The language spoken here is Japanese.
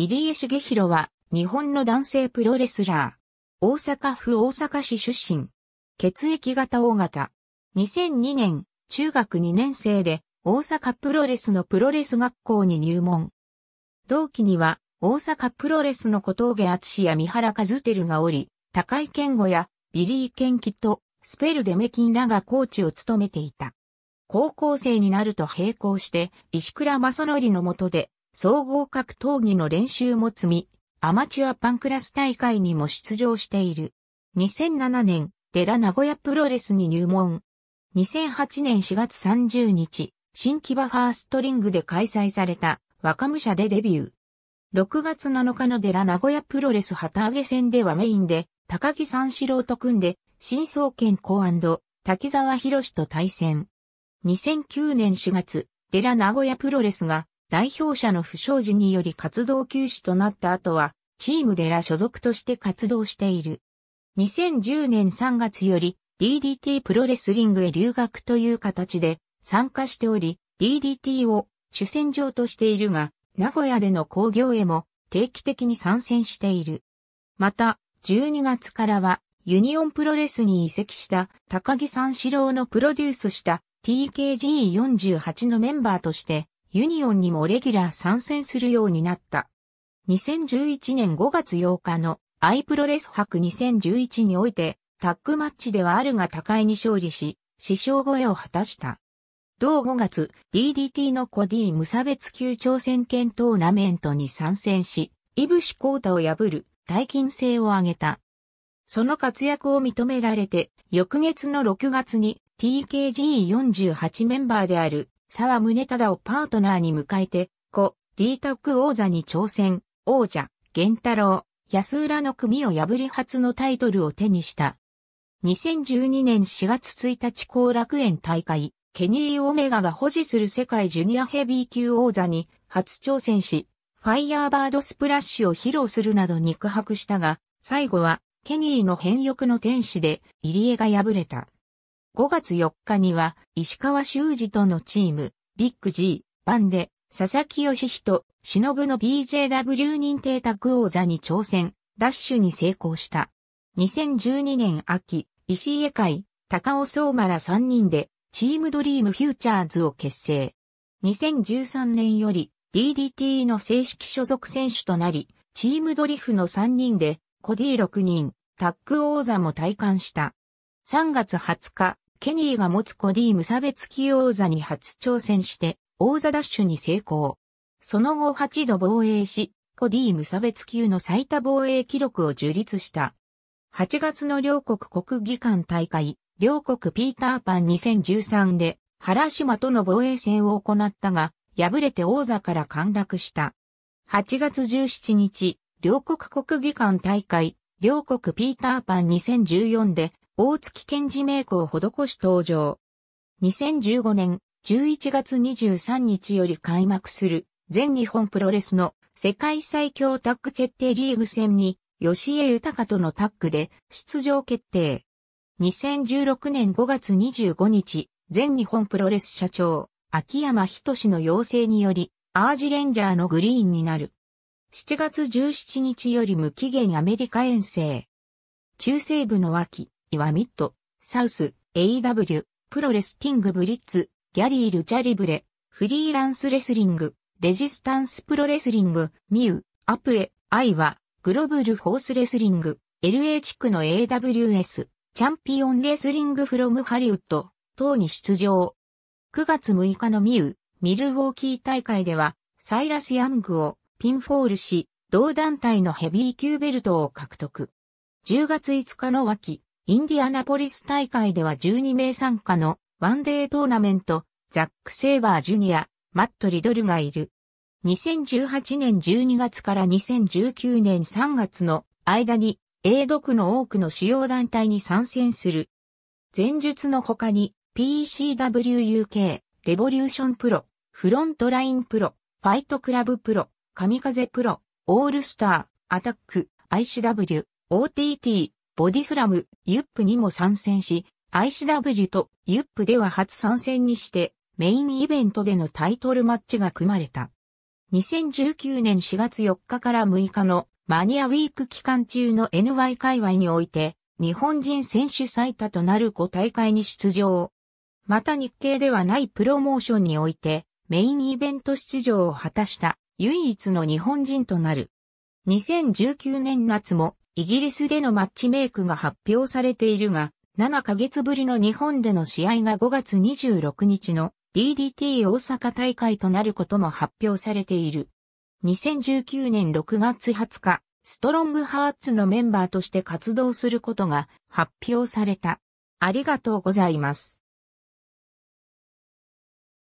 入江茂弘は、日本の男性プロレスラー。大阪府大阪市出身。血液型大型。2002年、中学2年生で、大阪プロレスのプロレス学校に入門。同期には、大阪プロレスの小峠敦や三原和照がおり、高井健吾やビリー・健吉とスペルデメキンらがコーチを務めていた。高校生になると並行して、石倉正則の下で、総合格闘技の練習も積み、アマチュアパンクラス大会にも出場している。2007年、寺名古屋プロレスに入門。2008年4月30日、新木場ファーストリングで開催された若武者でデビュー。6月7日の寺名古屋プロレス旗揚げ戦ではメインで高木三四郎と組んで新総研公滝沢博士と対戦。2009年4月、寺名古屋プロレスが代表者の不祥事により活動休止となった後は、チームデラ所属として活動している。2010年3月より DDT プロレスリングへ留学という形で参加しており、DDT を主戦場としているが、名古屋での興行へも定期的に参戦している。また、12月からはユニオンプロレスに移籍した高木三四郎のプロデュースした TKG48 のメンバーとしてユニオンにもレギュラー参戦するようになった。2011年5月8日のアイプロレス博2011において、タッグマッチではあるが互いに勝利し、師匠越えを果たした。同5月、DDT のコディ無差別級挑戦権トーナメントに参戦し、イブシコータを破る大金星を挙げた。その活躍を認められて、翌月の6月に TKG48 メンバーである沢宗忠をパートナーに迎えて、5、D タック王座に挑戦、王者、源太郎、安浦の組を破り初のタイトルを手にした。2012年4月1日後楽園大会、ケニー・オメガが保持する世界ジュニアヘビー級王座に初挑戦し、ファイヤーバードスプラッシュを披露するなど肉薄したが、最後はケニーの変翼の天使で入江が敗れた。5月4日には石川修司とのチーム、ビッグ G、番で佐々木義人、忍の BJW 認定タッグ王座に挑戦、ダッシュに成功した。2012年秋、石家会、高尾相馬ら3人で、チームドリームフューチャーズを結成。2013年より、DDT の正式所属選手となり、チームドリフの3人で、コディ6人、タッグ王座も体感した。3月20日、ケニーが持つコディ無差別級王座に初挑戦して、王座ダッシュに成功。その後8度防衛し、コディ無差別級の最多防衛記録を樹立した。8月の両国国技館大会、両国ピーターパン2013で、原島との防衛戦を行ったが、敗れて王座から陥落した。8月17日、両国国技館大会、両国ピーターパン2014で、大月健治クを施し登場。2015年11月23日より開幕する全日本プロレスの世界最強タッグ決定リーグ戦に吉江豊とのタッグで出場決定。2016年5月25日、全日本プロレス社長、秋山しの要請により、アージレンジャーのグリーンになる。7月17日より無期限アメリカ遠征。中西部の脇。イワミット、サウス、AW、プロレスティングブリッツ、ギャリー・ルチャリブレ、フリーランスレスリング、レジスタンスプロレスリング、ミウ、アプエ、アイワ、グローブルホースレスリング、LA 地区の AWS、チャンピオンレスリングフロムハリウッド、等に出場。9月6日のミウ、ミルウォーキー大会では、サイラス・ヤングをピンフォールし、同団体のヘビー級ベルトを獲得。10月5日の脇、インディアナポリス大会では12名参加のワンデートーナメント、ザック・セイバー・ジュニア、マット・リドルがいる。2018年12月から2019年3月の間に、英独の多くの主要団体に参戦する。前述の他に、PCWUK、レボリューションプロ、フロントラインプロ、ファイトクラブプロ、神風プロ、オールスター、アタック、ICW、OTT、ボディスラム、ユップにも参戦し、ICW とユップでは初参戦にして、メインイベントでのタイトルマッチが組まれた。2019年4月4日から6日のマニアウィーク期間中の NY 界隈において、日本人選手最多となる5大会に出場。また日系ではないプロモーションにおいて、メインイベント出場を果たした唯一の日本人となる。2019年夏もイギリスでのマッチメイクが発表されているが、7ヶ月ぶりの日本での試合が5月26日の DDT 大阪大会となることも発表されている。2019年6月20日、ストロングハーツのメンバーとして活動することが発表された。ありがとうございます。